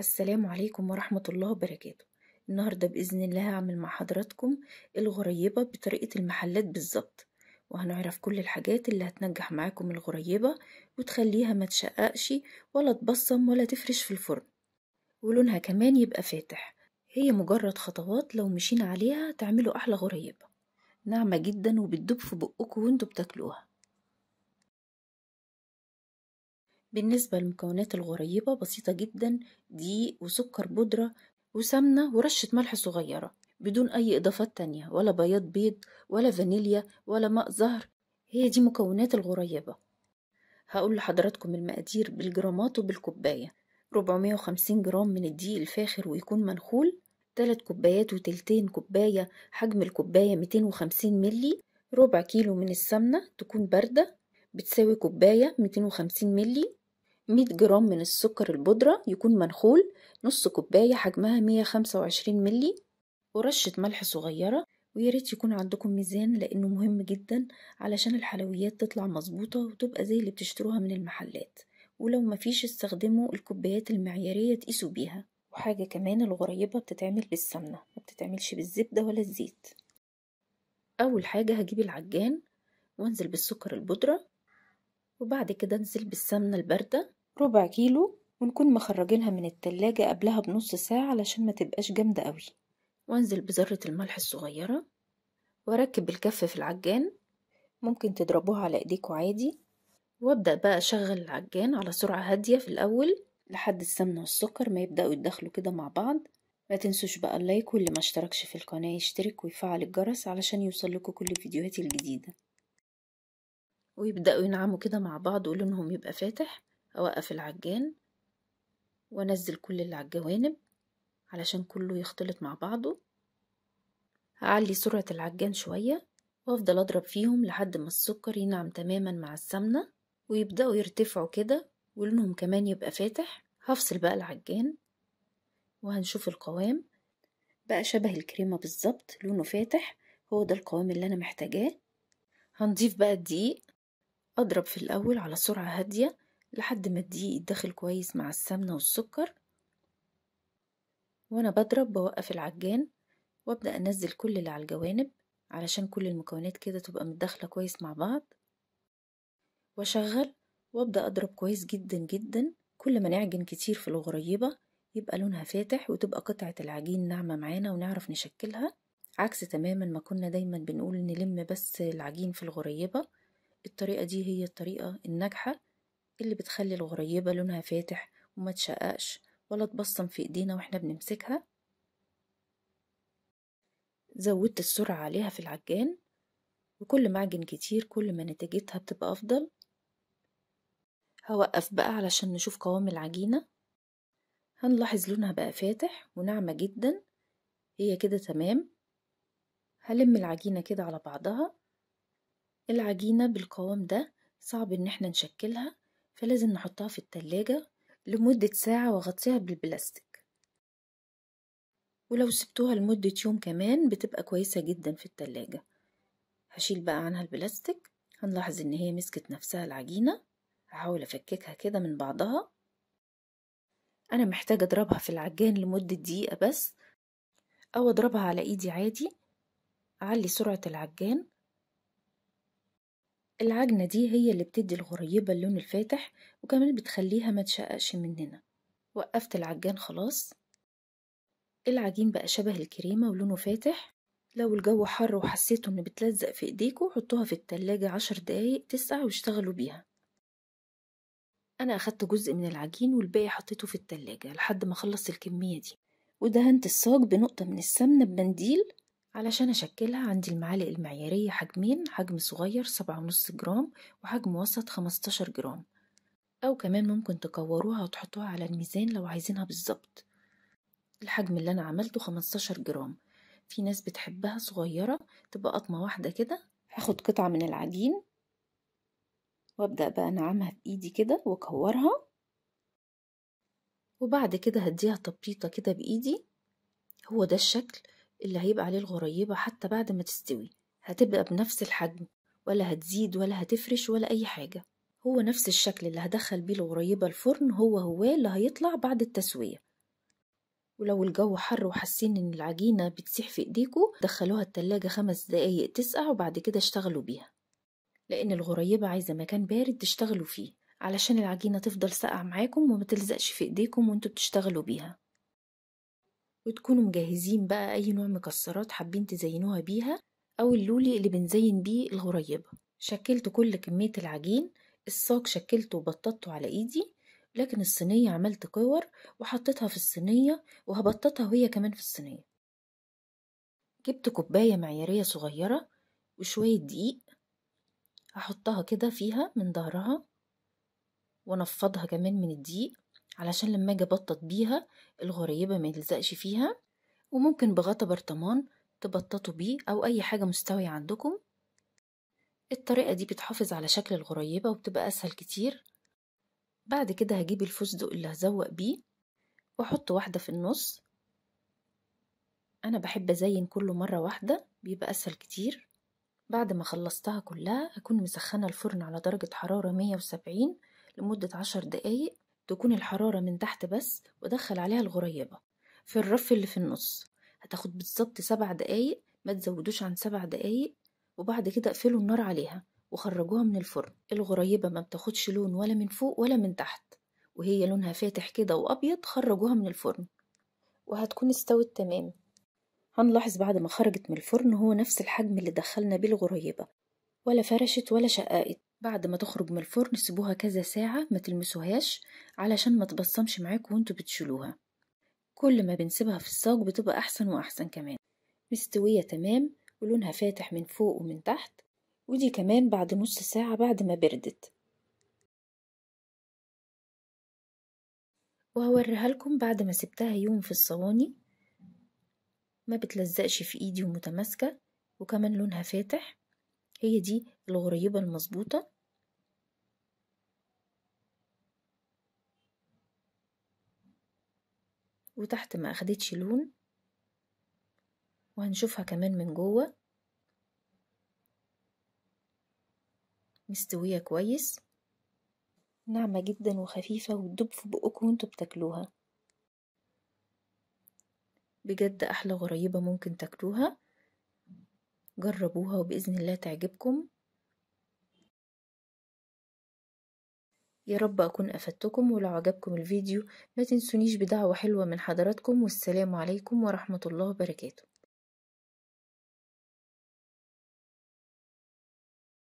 السلام عليكم ورحمة الله وبركاته النهاردة بإذن الله هعمل مع حضراتكم الغريبة بطريقة المحلات بالظبط وهنعرف كل الحاجات اللي هتنجح معاكم الغريبة وتخليها ما تشققش ولا تبصم ولا تفرش في الفرن ولونها كمان يبقى فاتح هي مجرد خطوات لو مشينا عليها تعملوا أحلى غريبة ناعمة جدا وبتدوب في بقكم وانتوا بتاكلوها بالنسبة للمكونات الغريبة بسيطة جدا دي وسكر بودرة وسمنة ورشة ملح صغيرة بدون أي إضافات تانية ولا بياض بيض ولا فانيليا ولا ماء زهر هي دي مكونات الغريبة هقول لحضراتكم المقادير بالجرامات وبالكوباية 450 جرام من الدقيق الفاخر ويكون منخول 3 كوبايات وتلتين كوباية حجم الكوباية 250 ملي ربع كيلو من السمنة تكون باردة بتساوي كوباية 250 ملي 100 جرام من السكر البودرة يكون منخول نص كوباية حجمها 125 ملي ورشة ملح صغيرة وياريت يكون عندكم ميزان لأنه مهم جدا علشان الحلويات تطلع مظبوطة وتبقى زي اللي بتشتروها من المحلات ولو مفيش استخدموا الكوبايات المعيارية تقيسوا بيها وحاجة كمان الغريبة بتتعمل بالسمنة ما بتتعملش بالزبدة ولا الزيت أول حاجة هجيب العجان وانزل بالسكر البودرة وبعد كده انزل بالسمنة الباردة ربع كيلو ونكون مخرجينها من التلاجة قبلها بنص ساعة علشان ما تبقاش جامدة قوي وانزل بذرة الملح الصغيرة واركب الكف في العجان ممكن تضربوها على ايديكوا عادي وابدأ بقى اشغل العجان على سرعة هادية في الاول لحد السمنة والسكر ما يبدأوا يتدخلوا كده مع بعض ما تنسوش بقى اللايك واللي ما اشتركش في القناة يشترك ويفعل الجرس علشان يوصل لكم كل فيديوهاتي الجديدة ويبدأوا ينعموا كده مع بعض ولونهم يبقى فاتح أوقف العجان وأنزل كل اللي على الجوانب علشان كله يختلط مع بعضه أعلي سرعة العجان شوية وأفضل أضرب فيهم لحد ما السكر ينعم تماما مع السمنة ويبدأوا يرتفعوا كده ولونهم كمان يبقى فاتح هفصل بقى العجان وهنشوف القوام بقى شبه الكريمة بالظبط لونه فاتح هو ده القوام اللي أنا محتاجاه هنضيف بقى الدقيق أضرب في الأول على سرعة هادية لحد ما الدقيق يتدخل كويس مع السمنة والسكر وأنا بضرب بوقف العجان وأبدأ أنزل كل اللي على الجوانب علشان كل المكونات كده تبقى متداخلة كويس مع بعض وأشغل وأبدأ أضرب كويس جدا جدا كل ما نعجن كتير في الغريبة يبقى لونها فاتح وتبقى قطعة العجين ناعمة معانا ونعرف نشكلها عكس تماما ما كنا دايما بنقول نلم بس العجين في الغريبة الطريقة دي هي الطريقة الناجحة اللي بتخلي الغريبة لونها فاتح وما تشققش ولا تبصم في ايدينا واحنا بنمسكها زودت السرعة عليها في العجان وكل معجن كتير كل ما نتيجتها بتبقى أفضل هوقف بقى علشان نشوف قوام العجينة هنلاحظ لونها بقى فاتح وناعمة جدا هي كده تمام هلم العجينة كده على بعضها العجينة بالقوام ده صعب ان احنا نشكلها فلازم نحطها في التلاجة لمدة ساعة واغطيها بالبلاستيك ولو سبتوها لمدة يوم كمان بتبقى كويسة جدا في التلاجة هشيل بقى عنها البلاستيك هنلاحظ ان هي مسكت نفسها العجينة هحاول افككها كده من بعضها انا محتاجة اضربها في العجان لمدة دقيقة بس او اضربها على ايدي عادي اعلي سرعة العجان العجنة دي هي اللي بتدي الغريبة اللون الفاتح وكمان بتخليها ما تشققش مننا وقفت العجان خلاص العجين بقى شبه الكريمة ولونه فاتح لو الجو حر وحسيتوا ان بتلزق في ايديكوا حطوها في التلاجة عشر دقايق تسعة واشتغلوا بيها انا اخدت جزء من العجين والباقي حطيته في التلاجة لحد ما اخلص الكمية دي ودهنت الصاج بنقطة من السمنة بمنديل علشان أشكلها عندي المعالق المعيارية حجمين حجم صغير سبعة ونص جرام وحجم وسط خمستاشر جرام أو كمان ممكن تكوروها وتحطوها على الميزان لو عايزينها بالظبط الحجم اللي أنا عملته خمستاشر جرام في ناس بتحبها صغيرة تبقى قطمة واحدة كده هاخد قطعة من العجين وابدأ بقى أنعمها بإيدي كده وأكورها وبعد كده هديها تبيطة كده بإيدي هو ده الشكل اللي هيبقى عليه الغريبة حتى بعد ما تستوي هتبقى بنفس الحجم ولا هتزيد ولا هتفرش ولا أي حاجة هو نفس الشكل اللي هدخل بيه الغريبة الفرن هو هو اللي هيطلع بعد التسوية ولو الجو حر وحاسين ان العجينة بتسيح في ايديكوا دخلوها التلاجة خمس دقايق تسقع وبعد كده اشتغلوا بيها لان الغريبة عايزة مكان بارد تشتغلوا فيه علشان العجينة تفضل ساقعة معاكم وما تلزقش في ايديكم وانتوا بتشتغلوا بيها وتكونوا مجهزين بقى أي نوع مكسرات حابين تزينوها بيها أو اللولي اللي بنزين بيه الغريبة شكلت كل كمية العجين الصاج شكلته وبططته على إيدي لكن الصينية عملت كور وحطيتها في الصينية وهبططها وهي كمان في الصينية جبت كوباية معيارية صغيرة وشوية دقيق هحطها كده فيها من ظهرها وانفضها كمان من الدقيق علشان لما اجي ابطط بيها الغريبة ما يلزقش فيها وممكن بغطا برطمان تبططوا بيه او اي حاجة مستوية عندكم الطريقة دي بتحافظ على شكل الغريبة وبتبقى اسهل كتير بعد كده هجيب الفستق اللي هزوق بيه واحط واحدة في النص انا بحب ازين كله مرة واحدة بيبقى اسهل كتير بعد ما خلصتها كلها هكون مسخنة الفرن على درجة حرارة 170 لمدة عشر دقايق تكون الحرارة من تحت بس وأدخل عليها الغريبة في الرف اللي في النص هتاخد بالظبط سبع دقايق ما تزودوش عن سبع دقايق وبعد كده اقفلوا النار عليها وخرجوها من الفرن الغريبة ما بتاخدش لون ولا من فوق ولا من تحت وهي لونها فاتح كده وأبيض خرجوها من الفرن وهتكون استوت تمام هنلاحظ بعد ما خرجت من الفرن هو نفس الحجم اللي دخلنا بيه الغريبة ولا فرشت ولا شققت بعد ما تخرج من الفرن سيبوها كذا ساعة ما تلمسوهاش علشان ما تبصمش معاكم وانتوا بتشيلوها كل ما بنسيبها في الصاج بتبقى أحسن وأحسن كمان مستوية تمام ولونها فاتح من فوق ومن تحت ودي كمان بعد نص ساعة بعد ما بردت وهوريها لكم بعد ما سبتها يوم في الصواني ما بتلزقش في ايدي ومتماسكة وكمان لونها فاتح هي دي الغريبة المظبوطة وتحت ما أخدتش لون وهنشوفها كمان من جوه مستوية كويس ناعمة جدا وخفيفة وتدوب في بقكم وانتوا بتاكلوها بجد أحلى غريبة ممكن تاكلوها جربوها وبإذن الله تعجبكم يا رب أكون أفدتكم ولو عجبكم الفيديو ما تنسونيش بدعوة حلوة من حضراتكم والسلام عليكم ورحمة الله وبركاته